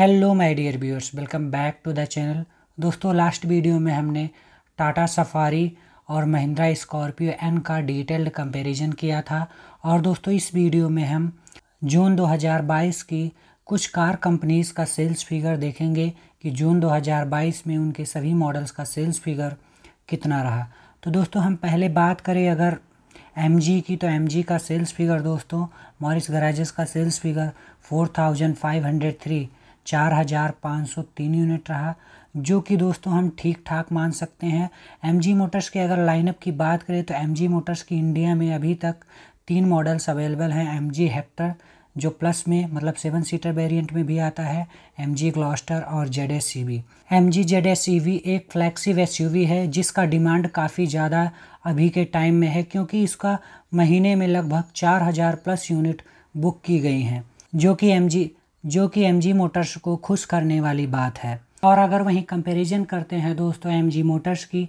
hello my dear viewers welcome back to the channel दोस्तों last video में हमने Tata Safari और महिंद्रा स्कॉर्पियो एन का डिटेल्ड कंपैरिजन किया था और दोस्तों इस वीडियो में हम जून 2022 की कुछ कार कंपनीज़ का सेल्स फिगर देखेंगे कि जून 2022 में उनके सभी मॉडल्स का सेल्स फिगर कितना रहा तो दोस्तों हम पहले बात करें अगर एम की तो एम का सेल्स फिगर दोस्तों मॉरिस गराजेस का sales figure four thousand five hundred three चार हज़ार पाँच सौ तीन यूनिट रहा जो कि दोस्तों हम ठीक ठाक मान सकते हैं एम जी मोटर्स के अगर लाइनअप की बात करें तो एम जी मोटर्स की इंडिया में अभी तक तीन मॉडल्स अवेलेबल हैं एम जी हेक्टर जो प्लस में मतलब सेवन सीटर वेरिएंट में भी आता है एम जी ग्लॉस्टर और Z S C V M G Z S C V एक फ्लैक्सी एस यू वी है जिसका डिमांड काफ़ी ज़्यादा अभी के टाइम में है क्योंकि इसका महीने में लगभग चार हज़ार प्लस यूनिट बुक की गई हैं जो कि एम जी जो कि एम मोटर्स को खुश करने वाली बात है और अगर वहीं कंपेरिजन करते हैं दोस्तों एम मोटर्स की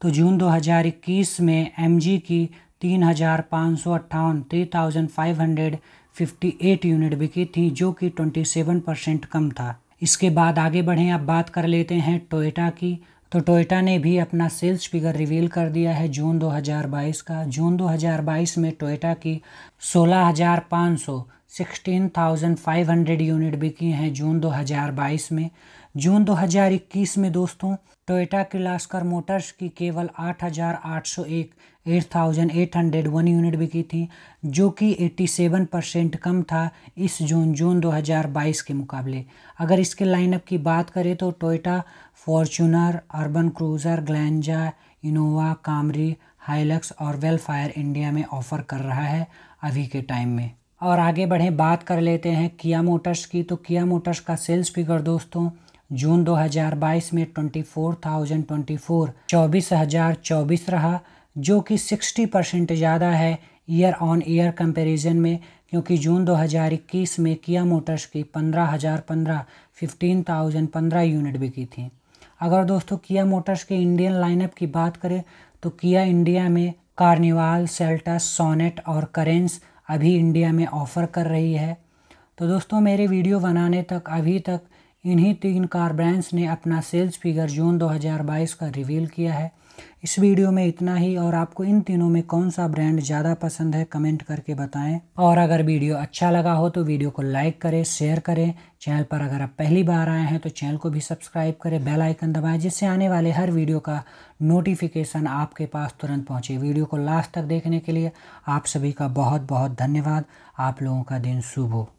तो जून 2021 में एम की तीन हज़ार पाँच सौ अट्ठावन three thousand five hundred fifty eight unit बिकी थी जो कि ट्वेंटी सेवन परसेंट कम था इसके बाद आगे बढ़ें अब बात कर लेते हैं टोयोटा की तो टोयोटा ने भी अपना सेल्स फिगर रिवील कर दिया है जून 2022 का जून 2022 में टोयोटा की 16,500 16,500 यूनिट बिकी हैं जून 2022 में जून 2021 में दोस्तों टोयोटा के लास्कर मोटर्स की केवल 8,801 8,801 यूनिट बिकी थी जो कि 87 परसेंट कम था इस जून जून 2022 के मुकाबले अगर इसके लाइनअप की बात करें तो Toyota Fortuner Urban Cruiser Glanza Innova Camry Hilux और वेलफायर इंडिया में ऑफ़र कर रहा है अभी के टाइम में और आगे बढ़ें बात कर लेते हैं किया मोटर्स की तो किया मोटर्स का सेल्स फिगर दोस्तों जून 2022 में 24,024 24,024 रहा जो कि 60 परसेंट ज़्यादा है ईयर ऑन ईयर कंपैरिजन में क्योंकि जून 2021 में किया मोटर्स की 15,015 15,015 यूनिट बिकी थी अगर दोस्तों किया मोटर्स के इंडियन लाइनअप की बात करें तो किया इंडिया में कार्निवाल सेल्टस सोनेट और करेंस अभी इंडिया में ऑफ़र कर रही है तो दोस्तों मेरे वीडियो बनाने तक अभी तक इन्हीं तीन कार ब्रांड्स ने अपना सेल्स फिगर जून 2022 का रिवील किया है इस वीडियो में इतना ही और आपको इन तीनों में कौन सा ब्रांड ज़्यादा पसंद है कमेंट करके बताएं और अगर वीडियो अच्छा लगा हो तो वीडियो को लाइक करें शेयर करें चैनल पर अगर आप पहली बार आए हैं तो चैनल को भी सब्सक्राइब करें बेल आइकन दबाएं जिससे आने वाले हर वीडियो का नोटिफिकेशन आपके पास तुरंत पहुँचे वीडियो को लास्ट तक देखने के लिए आप सभी का बहुत बहुत धन्यवाद आप लोगों का दिन शुभ हो